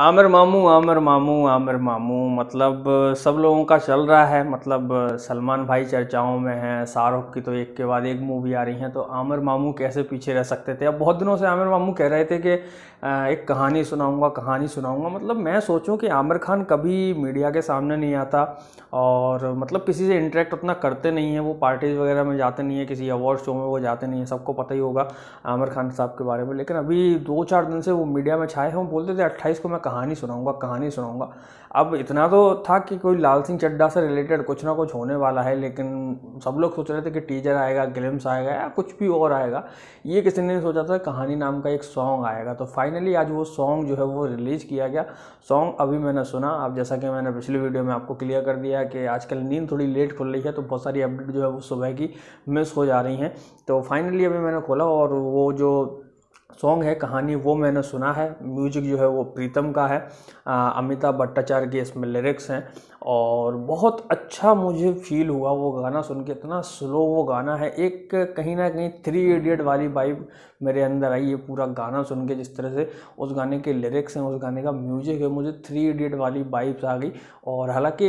आमिर मामू आमिर मामू आमिर मामू मतलब सब लोगों का चल रहा है मतलब सलमान भाई चर्चाओं में हैं शाहरुख की तो एक के बाद एक मूवी आ रही हैं तो आमिर मामू कैसे पीछे रह सकते थे अब बहुत दिनों से आमिर मामू कह रहे थे कि एक कहानी सुनाऊंगा कहानी सुनाऊंगा मतलब मैं सोचूं कि आमिर खान कभी मीडिया के सामने नहीं आता और मतलब किसी से इंटरेक्ट उतना करते नहीं है वो पार्टीज़ वगैरह में जाते नहीं है किसी अवार्ड शो में वो जाते नहीं है सबको पता ही होगा आमिर खान साहब के बारे में लेकिन अभी दो चार दिन से वो मीडिया में छाए हैं वो बोलते थे अट्ठाईस को मैं कहानी सुनाऊंगा कहानी सुनाऊंगा अब इतना तो था कि कोई लाल सिंह चड्डा से रिलेटेड कुछ ना कुछ होने वाला है लेकिन सब लोग सोच रहे थे कि टीजर आएगा ग्लिम्स आएगा या कुछ भी और आएगा ये किसी ने सोचा था कहानी नाम का एक सॉन्ग आएगा तो फाइनली आज वो सॉन्ग जो है वो रिलीज़ किया गया सॉन्ग अभी मैंने सुना अब जैसा कि मैंने पिछली वीडियो में आपको क्लियर कर दिया कि आजकल नींद थोड़ी लेट खुल रही है तो बहुत सारी अपडेट जो है वो सुबह की मिस हो जा रही हैं तो फाइनली अभी मैंने खोला और वो जो सॉन्ग है कहानी वो मैंने सुना है म्यूजिक जो है वो प्रीतम का है अमिताभ भट्टाचार्य के इसमें लिरिक्स हैं और बहुत अच्छा मुझे फील हुआ वो गाना सुन के इतना स्लो वो गाना है एक कहीं ना कहीं थ्री इडियट वाली वाइब मेरे अंदर आई ये पूरा गाना सुन के जिस तरह से उस गाने के लिरिक्स हैं उस गाने का म्यूजिक है मुझे थ्री इडियट वाली वाइब्स आ गई और हालांकि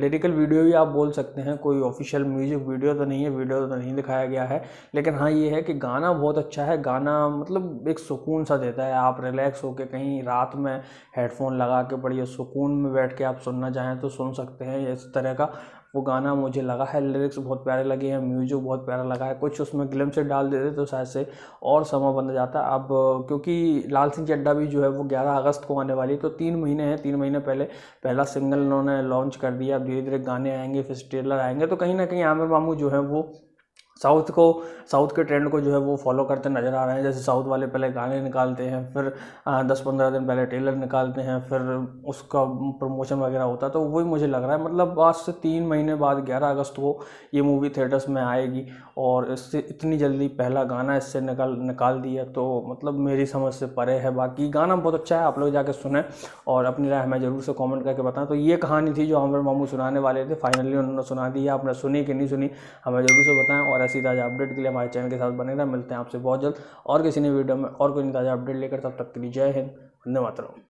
लिरिकल वीडियो भी आप बोल सकते हैं कोई ऑफिशियल म्यूजिक वीडियो तो नहीं है वीडियो तो नहीं दिखाया गया है लेकिन हाँ ये है कि गाना बहुत अच्छा है गाना मतलब एक सुकून सा देता है आप रिलैक्स होकर कहीं रात में हेडफोन लगा के बढ़िया सुकून में बैठ के आप सुनना चाहें तो सुन सकते हैं इस तरह का वो गाना मुझे लगा है लिरिक्स बहुत प्यारे लगे हैं म्यूजिक बहुत प्यारा लगा है कुछ उसमें ग्लम से डाल देते तो शायद से और समय बन जाता अब क्योंकि लाल सिंह चड्डा भी जो है वो 11 अगस्त को आने वाली तो तीन महीने हैं तीन महीने पहले पहला सिंगल उन्होंने लॉन्च कर दिया अब धीरे धीरे गाने आएंगे फिर ट्रेलर आएंगे तो कहीं ना कहीं आमिर मामू जो है वो साउथ को साउथ के ट्रेंड को जो है वो फॉलो करते नज़र आ रहे हैं जैसे साउथ वाले पहले गाने निकालते हैं फिर दस पंद्रह दिन पहले टेलर निकालते हैं फिर उसका प्रमोशन वगैरह होता है तो वही मुझे लग रहा है मतलब आज से तीन महीने बाद ग्यारह अगस्त को ये मूवी थिएटर्स में आएगी और इससे इतनी जल्दी पहला गाना इससे निकाल निकाल दिया तो मतलब मेरी समझ से परे है बाकी गाना बहुत अच्छा है आप लोग जाके सुने और अपनी राय हमें ज़रूर से कॉमेंट करके बताएं तो ये कहानी थी जो हमारे मामू सुनाने वाले थे फाइनली उन्होंने सुना दी आपने सुनी कि नहीं सुनी हमें ज़रूर से बताएँ और हमारा सीधा अपडेट के लिए हमारे चैनल के साथ बने रहा मिलते हैं आपसे बहुत जल्द और किसी ने वीडियो में और कोई ताज़ा अपडेट लेकर तब तक के लिए जय हिंद धन्यवाद